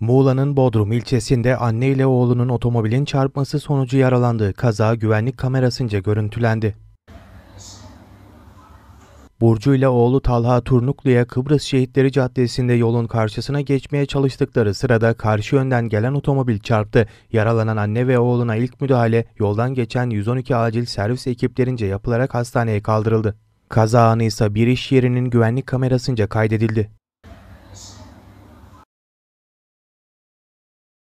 Muğla'nın Bodrum ilçesinde anne ile oğlunun otomobilin çarpması sonucu yaralandığı kaza güvenlik kamerasınca görüntülendi. Burcu ile oğlu Talha Turnuklu'ya Kıbrıs Şehitleri Caddesi'nde yolun karşısına geçmeye çalıştıkları sırada karşı yönden gelen otomobil çarptı. Yaralanan anne ve oğluna ilk müdahale yoldan geçen 112 acil servis ekiplerince yapılarak hastaneye kaldırıldı. Kaza anı ise bir iş yerinin güvenlik kamerasınca kaydedildi.